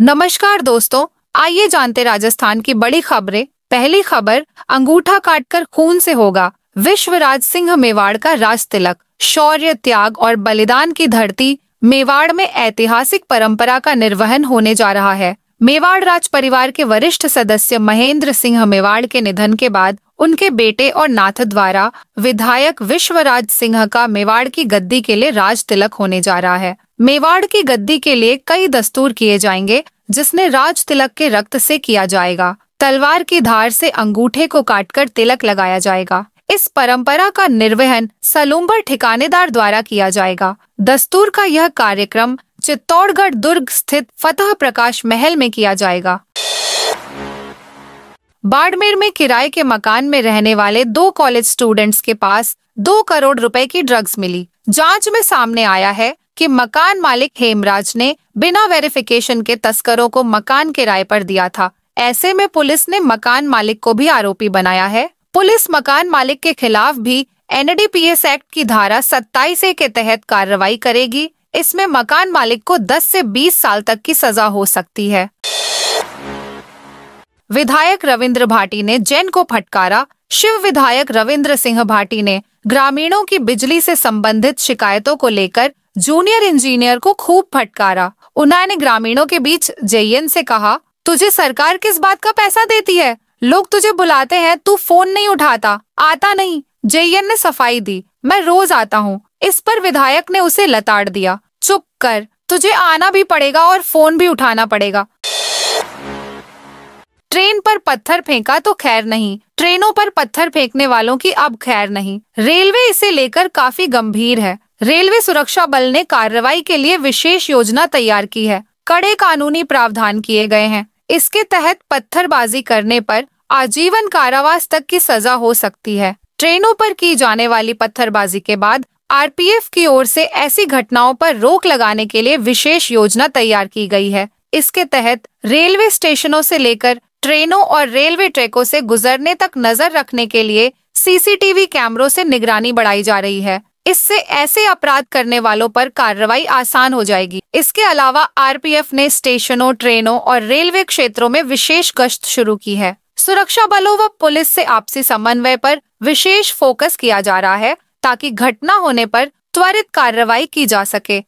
नमस्कार दोस्तों आइए जानते राजस्थान की बड़ी खबरें पहली खबर अंगूठा काटकर खून से होगा विश्वराज सिंह मेवाड़ का राज तिलक शौर्य त्याग और बलिदान की धरती मेवाड़ में ऐतिहासिक परंपरा का निर्वहन होने जा रहा है मेवाड़ राज परिवार के वरिष्ठ सदस्य महेंद्र सिंह मेवाड़ के निधन के बाद उनके बेटे और नाथ द्वारा विधायक विश्वराज सिंह का मेवाड़ की गद्दी के लिए राज तिलक होने जा रहा है मेवाड़ की गद्दी के लिए कई दस्तूर किए जाएंगे जिसने राज तिलक के रक्त से किया जाएगा तलवार की धार से अंगूठे को काटकर तिलक लगाया जाएगा इस परंपरा का निर्वहन सलूम्बर ठिकानेदार द्वारा किया जाएगा दस्तूर का यह कार्यक्रम चित्तौड़गढ़ दुर्ग स्थित फतेह प्रकाश महल में किया जाएगा बाड़मेर में किराए के मकान में रहने वाले दो कॉलेज स्टूडेंट्स के पास दो करोड़ रुपए की ड्रग्स मिली जांच में सामने आया है कि मकान मालिक हेमराज ने बिना वेरिफिकेशन के तस्करों को मकान किराए पर दिया था ऐसे में पुलिस ने मकान मालिक को भी आरोपी बनाया है पुलिस मकान मालिक के खिलाफ भी एन एक्ट की धारा सत्ताईस के तहत कार्रवाई करेगी इसमें मकान मालिक को 10 से 20 साल तक की सजा हो सकती है विधायक रविंद्र भाटी ने जैन को फटकारा शिव विधायक रविंद्र सिंह भाटी ने ग्रामीणों की बिजली से संबंधित शिकायतों को लेकर जूनियर इंजीनियर को खूब फटकारा उन्होंने ग्रामीणों के बीच जेएन से कहा तुझे सरकार किस बात का पैसा देती है लोग तुझे बुलाते हैं तू फोन नहीं उठाता आता नहीं जेएन ने सफाई दी मैं रोज आता हूँ इस पर विधायक ने उसे लताड़ दिया चुप कर तुझे आना भी पड़ेगा और फोन भी उठाना पड़ेगा ट्रेन पर पत्थर फेंका तो खैर नहीं ट्रेनों पर पत्थर फेंकने वालों की अब खैर नहीं रेलवे इसे लेकर काफी गंभीर है रेलवे सुरक्षा बल ने कार्रवाई के लिए विशेष योजना तैयार की है कड़े कानूनी प्रावधान किए गए हैं इसके तहत पत्थरबाजी करने पर आजीवन कारावास तक की सजा हो सकती है ट्रेनों पर की जाने वाली पत्थरबाजी के बाद आरपीएफ की ओर से ऐसी घटनाओं पर रोक लगाने के लिए विशेष योजना तैयार की गई है इसके तहत रेलवे स्टेशनों से लेकर ट्रेनों और रेलवे ट्रैकों से गुजरने तक नजर रखने के लिए सीसीटीवी कैमरों से निगरानी बढ़ाई जा रही है इससे ऐसे अपराध करने वालों पर कार्रवाई आसान हो जाएगी इसके अलावा आरपीएफ ने स्टेशनों ट्रेनों और रेलवे क्षेत्रों में विशेष गश्त शुरू की है सुरक्षा बलों व पुलिस से आपसी समन्वय पर विशेष फोकस किया जा रहा है ताकि घटना होने पर त्वरित कार्रवाई की जा सके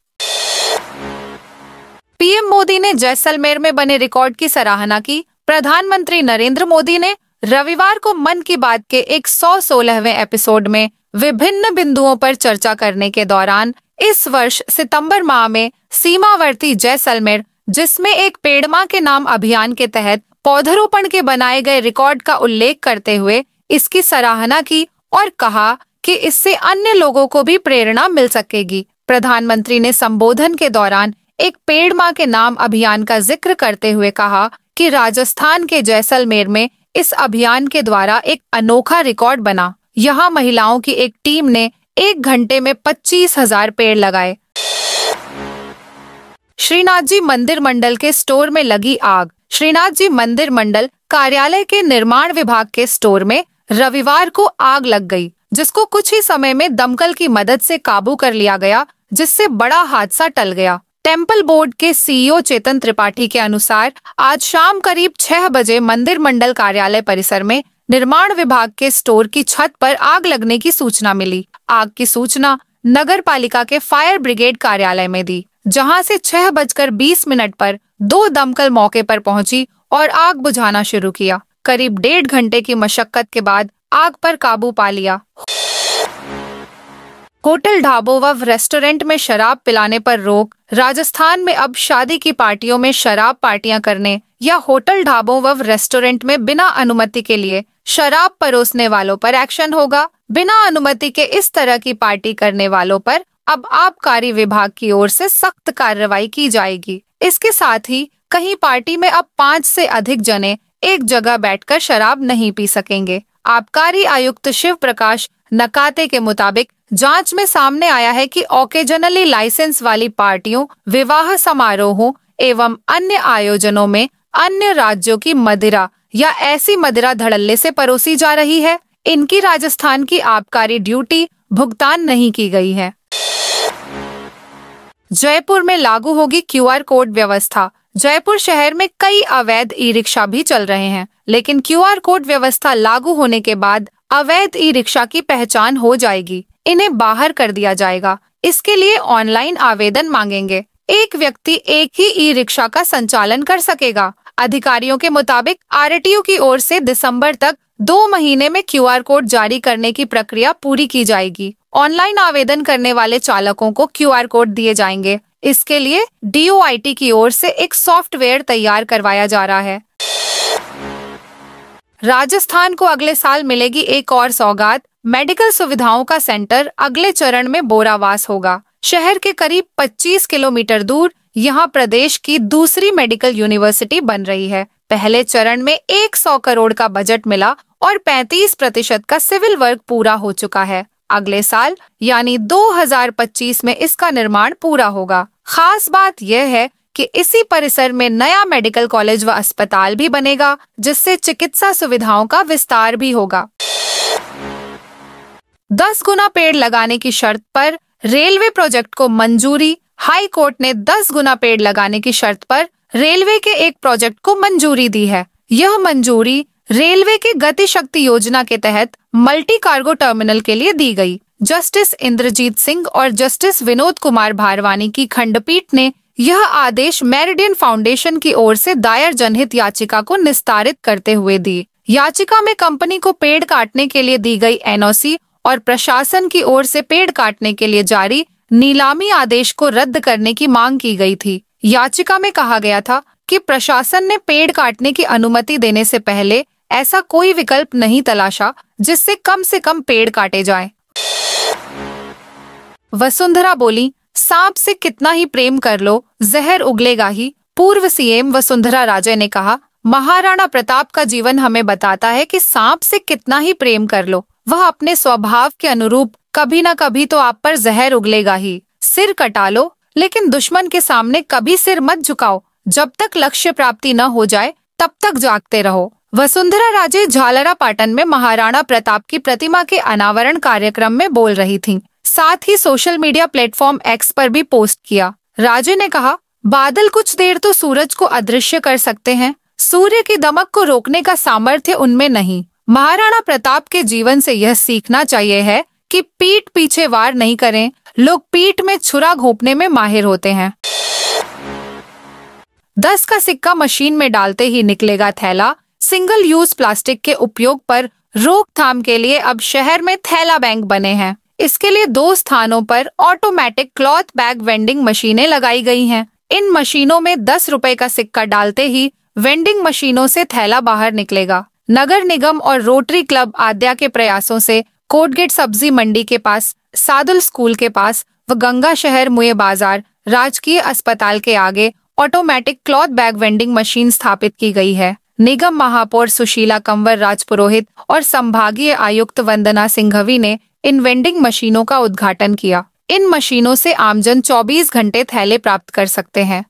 पीएम मोदी ने जैसलमेर में बने रिकॉर्ड की सराहना की प्रधानमंत्री नरेंद्र मोदी ने रविवार को मन की बात के एक सौ सोलहवें एपिसोड में विभिन्न बिंदुओं पर चर्चा करने के दौरान इस वर्ष सितंबर माह में सीमावर्ती जैसलमेर जिसमें एक पेड़मा के नाम अभियान के तहत पौधरोपण के बनाए गए रिकॉर्ड का उल्लेख करते हुए इसकी सराहना की और कहा कि इससे अन्य लोगों को भी प्रेरणा मिल सकेगी प्रधानमंत्री ने संबोधन के दौरान एक पेड़ माँ के नाम अभियान का जिक्र करते हुए कहा कि राजस्थान के जैसलमेर में इस अभियान के द्वारा एक अनोखा रिकॉर्ड बना यहाँ महिलाओं की एक टीम ने एक घंटे में पच्चीस हजार पेड़ लगाए श्रीनाथ जी मंदिर मंडल के स्टोर में लगी आग श्रीनाथ जी मंदिर मंडल कार्यालय के निर्माण विभाग के स्टोर में रविवार को आग लग गई जिसको कुछ ही समय में दमकल की मदद से काबू कर लिया गया जिससे बड़ा हादसा टल गया टेम्पल बोर्ड के सीईओ चेतन त्रिपाठी के अनुसार आज शाम करीब छह बजे मंदिर मंडल कार्यालय परिसर में निर्माण विभाग के स्टोर की छत पर आग लगने की सूचना मिली आग की सूचना नगर पालिका के फायर ब्रिगेड कार्यालय में दी जहां से छह बजकर बीस मिनट पर दो दमकल मौके पर पहुंची और आग बुझाना शुरू किया करीब डेढ़ घंटे की मशक्कत के बाद आग पर काबू पा लिया होटल ढाबों व रेस्टोरेंट में शराब पिलाने पर रोक राजस्थान में अब शादी की पार्टियों में शराब पार्टियां करने या होटल ढाबों व रेस्टोरेंट में बिना अनुमति के लिए शराब परोसने वालों पर एक्शन होगा बिना अनुमति के इस तरह की पार्टी करने वालों पर अब आबकारी विभाग की ओर से सख्त कार्रवाई की जाएगी इसके साथ ही कहीं पार्टी में अब पाँच से अधिक जने एक जगह बैठकर शराब नहीं पी सकेंगे आबकारी आयुक्त शिव प्रकाश नकाते के मुताबिक जांच में सामने आया है कि ओकेजनली लाइसेंस वाली पार्टियों विवाह समारोहों एवं अन्य आयोजनों में अन्य राज्यों की मदिरा या ऐसी मदिरा धड़ल्ले से परोसी जा रही है इनकी राजस्थान की आबकारी ड्यूटी भुगतान नहीं की गई है जयपुर में लागू होगी क्यूआर कोड व्यवस्था जयपुर शहर में कई अवैध ई रिक्शा भी चल रहे हैं लेकिन क्यूआर कोड व्यवस्था लागू होने के बाद अवैध ई रिक्शा की पहचान हो जाएगी इन्हें बाहर कर दिया जाएगा इसके लिए ऑनलाइन आवेदन मांगेंगे एक व्यक्ति एक ही ई रिक्शा का संचालन कर सकेगा अधिकारियों के मुताबिक आर की ओर से दिसंबर तक दो महीने में क्यू कोड जारी करने की प्रक्रिया पूरी की जाएगी ऑनलाइन आवेदन करने वाले चालकों को क्यू कोड दिए जाएंगे इसके लिए डी की ओर से एक सॉफ्टवेयर तैयार करवाया जा रहा है राजस्थान को अगले साल मिलेगी एक और सौगात मेडिकल सुविधाओं का सेंटर अगले चरण में बोरावास होगा शहर के करीब 25 किलोमीटर दूर यहाँ प्रदेश की दूसरी मेडिकल यूनिवर्सिटी बन रही है पहले चरण में 100 करोड़ का बजट मिला और 35 प्रतिशत का सिविल वर्क पूरा हो चुका है अगले साल यानी 2025 में इसका निर्माण पूरा होगा खास बात यह है कि इसी परिसर में नया मेडिकल कॉलेज व अस्पताल भी बनेगा जिससे चिकित्सा सुविधाओं का विस्तार भी होगा दस गुना पेड़ लगाने की शर्त पर रेलवे प्रोजेक्ट को मंजूरी हाई कोर्ट ने दस गुना पेड़ लगाने की शर्त पर रेलवे के एक प्रोजेक्ट को मंजूरी दी है यह मंजूरी रेलवे के गति शक्ति योजना के तहत मल्टी कार्गो टर्मिनल के लिए दी गई जस्टिस इंद्रजीत सिंह और जस्टिस विनोद कुमार भारवानी की खंडपीठ ने यह आदेश मेरिडियन फाउंडेशन की ओर से दायर जनहित याचिका को निस्तारित करते हुए दी याचिका में कंपनी को पेड़ काटने के लिए दी गई एनओसी और प्रशासन की ओर से पेड़ काटने के लिए जारी नीलामी आदेश को रद्द करने की मांग की गई थी याचिका में कहा गया था कि प्रशासन ने पेड़ काटने की अनुमति देने से पहले ऐसा कोई विकल्प नहीं तलाशा जिससे कम से कम पेड़ काटे जाए वसुंधरा बोली सांप से कितना ही प्रेम कर लो जहर उगलेगा ही पूर्व सीएम वसुंधरा राजे ने कहा महाराणा प्रताप का जीवन हमें बताता है कि सांप से कितना ही प्रेम कर लो वह अपने स्वभाव के अनुरूप कभी न कभी तो आप पर जहर उगलेगा ही सिर कटा लो लेकिन दुश्मन के सामने कभी सिर मत झुकाओ जब तक लक्ष्य प्राप्ति न हो जाए तब तक जागते रहो वसुंधरा राजे झालरा पाटन में महाराणा प्रताप की प्रतिमा के अनावरण कार्यक्रम में बोल रही थीं। साथ ही सोशल मीडिया प्लेटफॉर्म एक्स पर भी पोस्ट किया राजे ने कहा बादल कुछ देर तो सूरज को अदृश्य कर सकते हैं सूर्य की दमक को रोकने का सामर्थ्य उनमें नहीं महाराणा प्रताप के जीवन से यह सीखना चाहिए है कि पीठ पीछे वार नहीं करें लोग पीठ में छुरा घोपने में माहिर होते हैं दस का सिक्का मशीन में डालते ही निकलेगा थैला सिंगल यूज प्लास्टिक के उपयोग पर रोकथाम के लिए अब शहर में थैला बैंक बने हैं इसके लिए दो स्थानों पर ऑटोमेटिक क्लॉथ बैग वेंडिंग मशीनें लगाई गई हैं। इन मशीनों में दस रुपए का सिक्का डालते ही वेंडिंग मशीनों से थैला बाहर निकलेगा नगर निगम और रोटरी क्लब आद्या के प्रयासों से कोटगेट सब्जी मंडी के पास सादुल स्कूल के पास व गंगा शहर मुए बाजार राजकीय अस्पताल के आगे automatic cloth bag vending machine स्थापित की गई है निगम महापौर सुशीला कंवर राजपुरोहित और संभागीय आयुक्त वंदना सिंघवी ने इन वेंडिंग मशीनों का उद्घाटन किया इन मशीनों से आमजन 24 घंटे थैले प्राप्त कर सकते हैं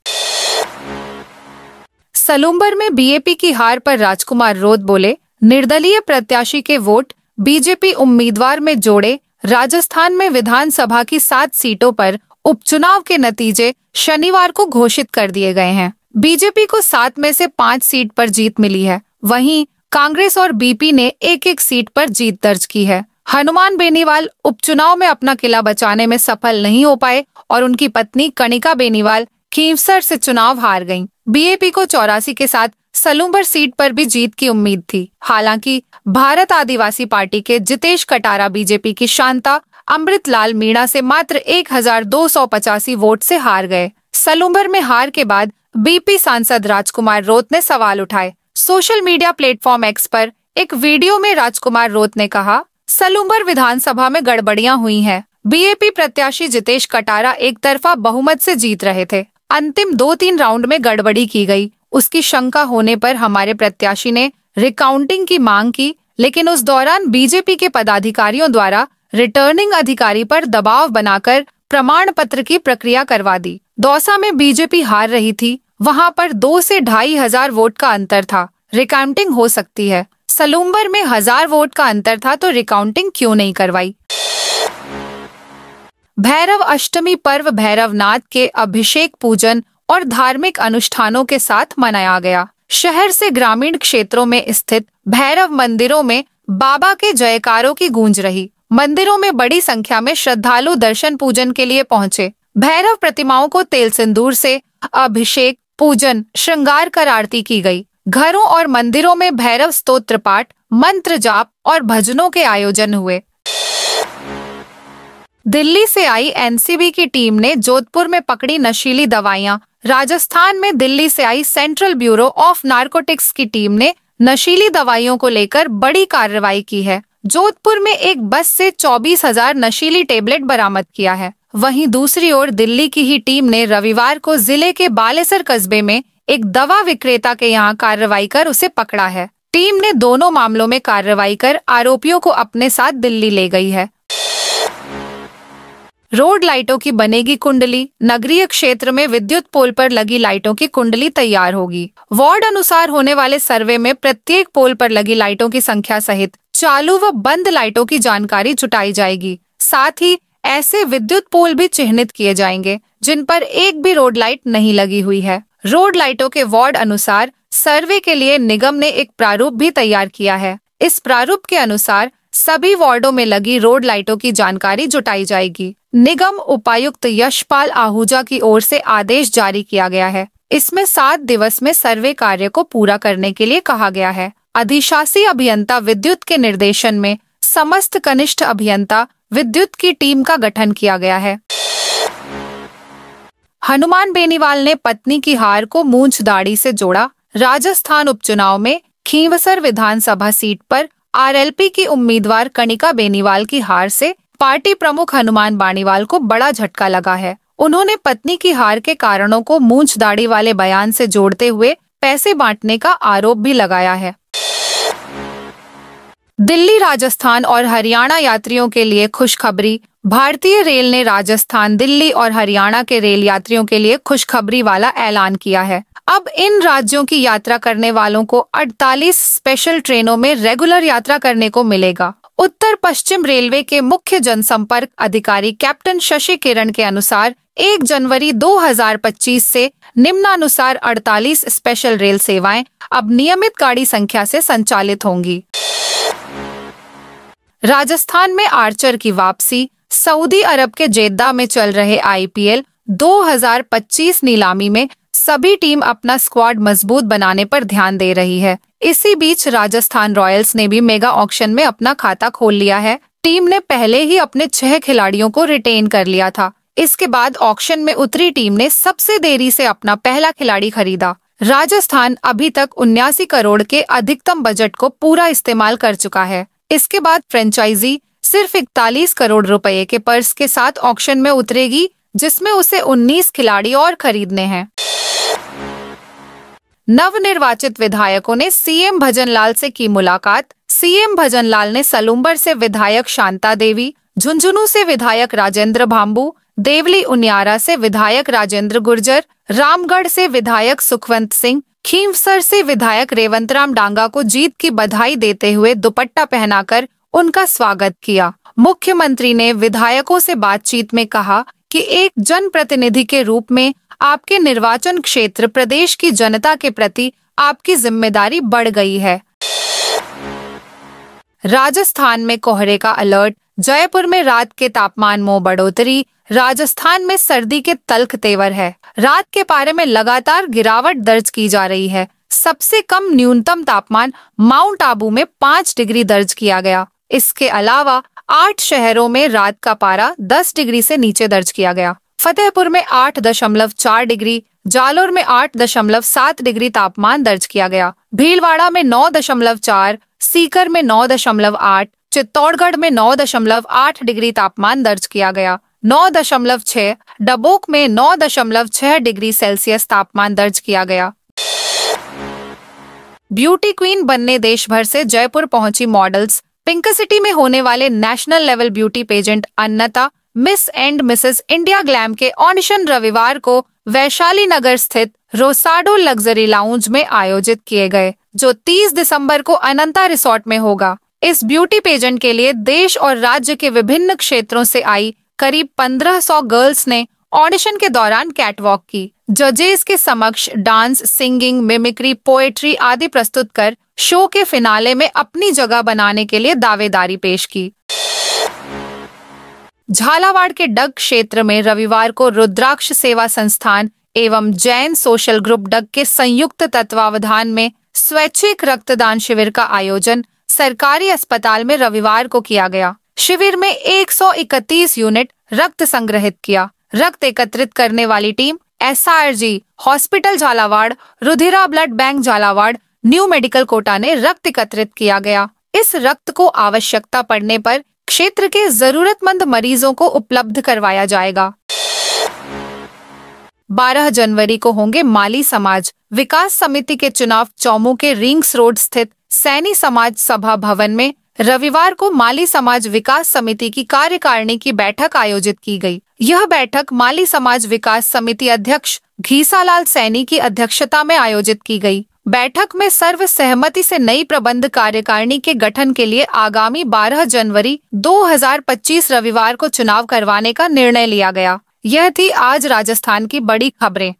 सलूम्बर में बीएपी की हार पर राजकुमार रोध बोले निर्दलीय प्रत्याशी के वोट बीजेपी उम्मीदवार में जोड़े राजस्थान में विधानसभा की सात सीटों पर उपचुनाव के नतीजे शनिवार को घोषित कर दिए गए हैं बीजेपी को सात में से पाँच सीट पर जीत मिली है वहीं कांग्रेस और बीपी ने एक एक सीट पर जीत दर्ज की है हनुमान बेनीवाल उपचुनाव में अपना किला बचाने में सफल नहीं हो पाए और उनकी पत्नी कणिका बेनीवाल खींवसर से चुनाव हार गई बीएपी को चौरासी के साथ सलूम्बर सीट पर भी जीत की उम्मीद थी हालांकि भारत आदिवासी पार्टी के जितेश कटारा बीजेपी की शांता अमृत लाल मीणा से मात्र एक वोट से हार गए सलूम्बर में हार के बाद बीपी सांसद राजकुमार रोत ने सवाल उठाए सोशल मीडिया प्लेटफॉर्म एक्स पर एक वीडियो में राजकुमार रोत ने कहा सलूम्बर विधानसभा में गड़बड़ियां हुई हैं बीएपी प्रत्याशी जितेश कटारा एक तरफा बहुमत से जीत रहे थे अंतिम दो तीन राउंड में गड़बड़ी की गई उसकी शंका होने पर हमारे प्रत्याशी ने रिकाउंटिंग की मांग की लेकिन उस दौरान बीजेपी के पदाधिकारियों द्वारा रिटर्निंग अधिकारी पर दबाव बनाकर प्रमाण पत्र की प्रक्रिया करवा दी दौसा में बीजेपी हार रही थी वहां पर दो से ढाई हजार वोट का अंतर था रिकाउंटिंग हो सकती है सलूम्बर में हजार वोट का अंतर था तो रिकाउंटिंग क्यों नहीं करवाई भैरव अष्टमी पर्व भैरवनाथ के अभिषेक पूजन और धार्मिक अनुष्ठानों के साथ मनाया गया शहर से ग्रामीण क्षेत्रों में स्थित भैरव मंदिरों में बाबा के जयकारों की गूंज रही मंदिरों में बड़ी संख्या में श्रद्धालु दर्शन पूजन के लिए पहुंचे भैरव प्रतिमाओं को तेल सिंदूर से अभिषेक पूजन श्रृंगार कर आरती की गई घरों और मंदिरों में भैरव स्तोत्र पाठ मंत्र जाप और भजनों के आयोजन हुए दिल्ली से आई एनसीबी की टीम ने जोधपुर में पकड़ी नशीली दवाइयां राजस्थान में दिल्ली से आई सेंट्रल ब्यूरो ऑफ नार्कोटिक्स की टीम ने नशीली दवाइयों को लेकर बड़ी कार्रवाई की है जोधपुर में एक बस से चौबीस हजार नशीली टेबलेट बरामद किया है वहीं दूसरी ओर दिल्ली की ही टीम ने रविवार को जिले के बालेसर कस्बे में एक दवा विक्रेता के यहाँ कार्रवाई कर उसे पकड़ा है टीम ने दोनों मामलों में कार्रवाई कर आरोपियों को अपने साथ दिल्ली ले गई है रोड लाइटों की बनेगी कुंडली नगरीय क्षेत्र में विद्युत पोल पर लगी लाइटों की कुंडली तैयार होगी वार्ड अनुसार होने वाले सर्वे में प्रत्येक पोल पर लगी लाइटों की संख्या सहित चालू व बंद लाइटों की जानकारी जुटाई जाएगी साथ ही ऐसे विद्युत पोल भी चिन्हित किए जाएंगे जिन पर एक भी रोड लाइट नहीं लगी हुई है रोड लाइटों के वार्ड अनुसार सर्वे के लिए निगम ने एक प्रारूप भी तैयार किया है इस प्रारूप के अनुसार सभी वार्डो में लगी रोड लाइटों की जानकारी जुटाई जाएगी निगम उपायुक्त यशपाल आहूजा की ओर से आदेश जारी किया गया है इसमें सात दिवस में सर्वे कार्य को पूरा करने के लिए कहा गया है अधिशासी अभियंता विद्युत के निर्देशन में समस्त कनिष्ठ अभियंता विद्युत की टीम का गठन किया गया है हनुमान बेनीवाल ने पत्नी की हार को मूंछ दाढ़ी से जोड़ा राजस्थान उपचुनाव में खींवसर विधानसभा सीट पर आरएलपी की उम्मीदवार कणिका बेनीवाल की हार से पार्टी प्रमुख हनुमान बाणीवाल को बड़ा झटका लगा है उन्होंने पत्नी की हार के कारणों को मूंछ दाढ़ी वाले बयान से जोड़ते हुए पैसे बांटने का आरोप भी लगाया है दिल्ली राजस्थान और हरियाणा यात्रियों के लिए खुशखबरी भारतीय रेल ने राजस्थान दिल्ली और हरियाणा के रेल यात्रियों के लिए खुशखबरी वाला ऐलान किया है अब इन राज्यों की यात्रा करने वालों को 48 स्पेशल ट्रेनों में रेगुलर यात्रा करने को मिलेगा उत्तर पश्चिम रेलवे के मुख्य जनसंपर्क अधिकारी कैप्टन शशि किरण के अनुसार 1 जनवरी 2025 से निम्नानुसार 48 स्पेशल रेल सेवाएं अब नियमित गाड़ी संख्या से संचालित होंगी राजस्थान में आर्चर की वापसी सऊदी अरब के जेद्दा में चल रहे आईपीएल 2025 नीलामी में सभी टीम अपना स्क्वाड मजबूत बनाने पर ध्यान दे रही है इसी बीच राजस्थान रॉयल्स ने भी मेगा ऑक्शन में अपना खाता खोल लिया है टीम ने पहले ही अपने छह खिलाड़ियों को रिटेन कर लिया था इसके बाद ऑक्शन में उतरी टीम ने सबसे देरी से अपना पहला खिलाड़ी खरीदा राजस्थान अभी तक उन्यासी करोड़ के अधिकतम बजट को पूरा इस्तेमाल कर चुका है इसके बाद फ्रेंचाइजी सिर्फ इकतालीस करोड़ रुपए के पर्स के साथ ऑक्शन में उतरेगी जिसमें उसे 19 खिलाड़ी और खरीदने हैं नवनिर्वाचित विधायकों ने सीएम भजनलाल से की मुलाकात सीएम भजनलाल ने सलूम्बर से विधायक शांता देवी झुंझुनू से विधायक राजेंद्र भाम्बू देवली उनियारा से विधायक राजेंद्र गुर्जर रामगढ़ से विधायक सुखवंत सिंह खीमसर से विधायक रेवंतराम डांगा को जीत की बधाई देते हुए दुपट्टा पहनाकर उनका स्वागत किया मुख्यमंत्री ने विधायकों से बातचीत में कहा कि एक जनप्रतिनिधि के रूप में आपके निर्वाचन क्षेत्र प्रदेश की जनता के प्रति आपकी जिम्मेदारी बढ़ गई है राजस्थान में कोहरे का अलर्ट जयपुर में रात के तापमान में बढ़ोतरी राजस्थान में सर्दी के तल्ख तेवर है रात के पारे में लगातार गिरावट दर्ज की जा रही है सबसे कम न्यूनतम तापमान माउंट आबू में पाँच डिग्री दर्ज किया गया इसके अलावा आठ शहरों में रात का पारा दस डिग्री से नीचे दर्ज किया गया फतेहपुर में आठ दशमलव चार डिग्री जालोर में आठ दशमलव सात डिग्री तापमान दर्ज किया गया भीलवाड़ा में नौ दशमलव चार सीकर में नौ दशमलव आठ चित्तौड़गढ़ में नौ दशमलव आठ डिग्री तापमान दर्ज किया गया नौ दशमलव छह डबोक में नौ दशमलव छह डिग्री सेल्सियस तापमान दर्ज किया गया ब्यूटी क्वीन बनने देश भर से जयपुर पहुंची मॉडल्स पिंक सिटी में होने वाले नेशनल लेवल ब्यूटी पेजेंट अन्नता Miss and Mrs India Glam के ऑडिशन रविवार को वैशाली नगर स्थित रोसाडो लग्जरी लाउंज में आयोजित किए गए जो 30 दिसंबर को अनंता रिसोर्ट में होगा इस ब्यूटी पेजेंट के लिए देश और राज्य के विभिन्न क्षेत्रों से आई करीब 1500 गर्ल्स ने ऑडिशन के दौरान कैटवॉक की जजेस के समक्ष डांस सिंगिंग मिमिक्री पोएट्री आदि प्रस्तुत कर शो के फिनाले में अपनी जगह बनाने के लिए दावेदारी पेश की झालावाड़ के डग क्षेत्र में रविवार को रुद्राक्ष सेवा संस्थान एवं जैन सोशल ग्रुप डग के संयुक्त तत्वावधान में स्वैच्छिक रक्तदान शिविर का आयोजन सरकारी अस्पताल में रविवार को किया गया शिविर में 131 यूनिट रक्त संग्रहित किया रक्त एकत्रित करने वाली team S hospital Jhalawar Rudhira blood bank Jhalawar new medical Kota ने रक्त एकत्रित किया गया इस रक्त को आवश्यकता पड़ने पर क्षेत्र के जरूरतमंद मरीजों को उपलब्ध करवाया जाएगा 12 जनवरी को होंगे माली समाज विकास समिति के चुनाव चौमू के रिंग्स रोड स्थित सैनी समाज सभा भवन में रविवार को माली समाज विकास समिति की कार्यकारिणी की बैठक आयोजित की गई। यह बैठक माली समाज विकास समिति अध्यक्ष घीसालाल सैनी की अध्यक्षता में आयोजित की गई। बैठक में सर्व सहमति से नई प्रबंध कार्यकारिणी के गठन के लिए आगामी 12 जनवरी 2025 रविवार को चुनाव करवाने का निर्णय लिया गया यह थी आज राजस्थान की बड़ी खबरें